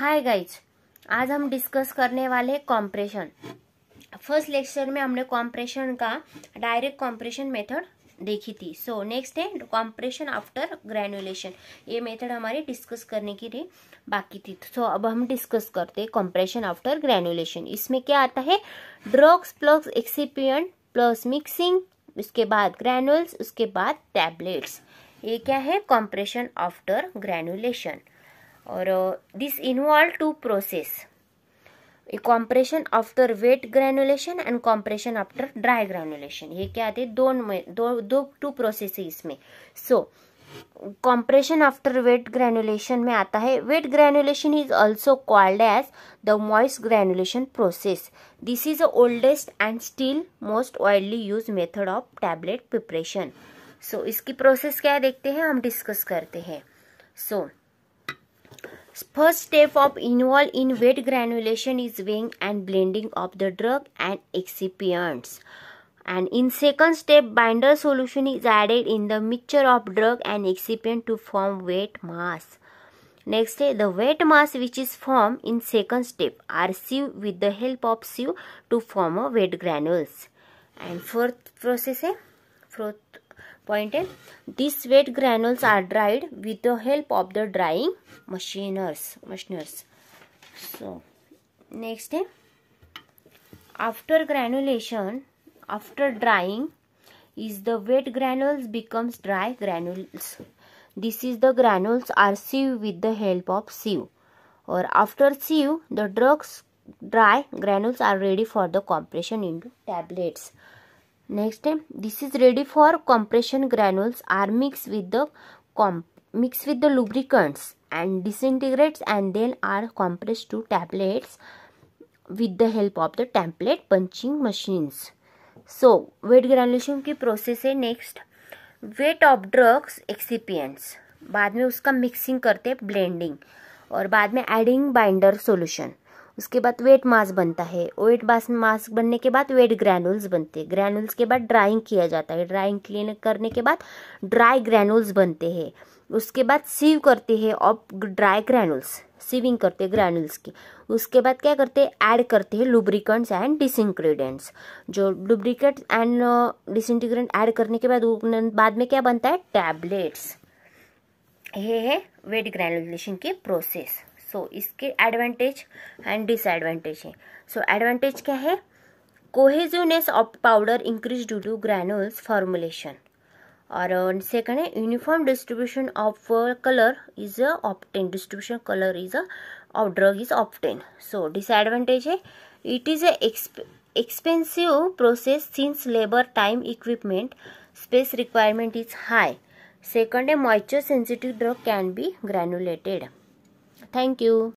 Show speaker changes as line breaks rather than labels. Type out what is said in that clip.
Hi guys आज हम discuss करने वाले कॉम्प्रेशन फर्स्ट लेक्चर में हमने कॉम्प्रेशन का डायरेक्ट कॉम्प्रेशन मेथड देखी थी सो नेक्स्ट है कॉम्प्रेशन आफ्टर ग्रेनुलेशन ये मेथड हमारी डिस्कस करने की रही बाकी थी सो so, अब हम डिस्कस करते हैं कॉम्प्रेशन आफ्टर ग्रेनुलेशन इसमें क्या आता है drugs plus excipient plus mixing उसके बाद ग्रैनुअल्स उसके बाद टैबलेट्स ये क्या है कॉम्प्रेशन आफ्टर ग्रेनुलेशन और this involve two process compression after wet granulation and compression after dry granulation ये क्या आते दो दो दो टू प्रोसेस है इसमें so compression after wet granulation में आता है wet granulation is also called as the moist granulation process this is the oldest and still most widely use method of tablet preparation so इसकी process क्या देखते हैं हम डिस्कस करते हैं so so, First step of involved in wet granulation is weighing and blending of the drug and excipients. And in second step, binder solution is added in the mixture of drug and excipient to form wet mass. Next, the wet mass which is formed in second step are sieve with the help of sieve to form a wet granules. And fourth process, fourth Pointed. These wet granules are dried with the help of the drying machiners. machiners. So, next day. After granulation, after drying, is the wet granules becomes dry granules. This is the granules are sieved with the help of sieve. Or after sieve, the drugs dry granules are ready for the compression into tablets. Next है this is ready for compression granules are mix with the com mix with the lubricants and disintegrates and then are compress to tablets with the help of the template punching machines so wet granulation की process है next wet of drugs excipients बाद में उसका mixing करते blending और बाद में adding binder solution उसके बाद वेट मास बनता है वेट मास बनने के बाद वेट ग्रैनुल्स बनते हैं ग्रैनुल्स के बाद ड्राइंग किया जाता है ड्राइंग क्लीन करने के बाद ड्राई ग्रैनुल्स बनते हैं उसके बाद सीव करते हैं और ड्राई ग्रैनुल्स सीविंग करते हैं ग्रैनुल्स की उसके बाद क्या करते हैं ऐड करते हैं लुब्रिकेंट्स एंड डिसइंग्रीडियंट्स जो लुब्रिकेट एंड डिसइंटीग्रेंट ऐड करने के बाद बाद में क्या बनता है टैबलेट्स ये है वेट ग्रैनुलेशन की प्रोसेस सो so, इसके एडवांटेज एंड डिसएडवांटेज हैं सो एडवांटेज क्या है cohesiveness of powder increase due to granules formulation और uh, सेकंड uh, uh, है uniform distribution of colour is obtain distribution colour is of drug is obtain so disadvantage है it is expensive process since labour time equipment space requirement is high second है moisture sensitive drug can be granulated Thank you.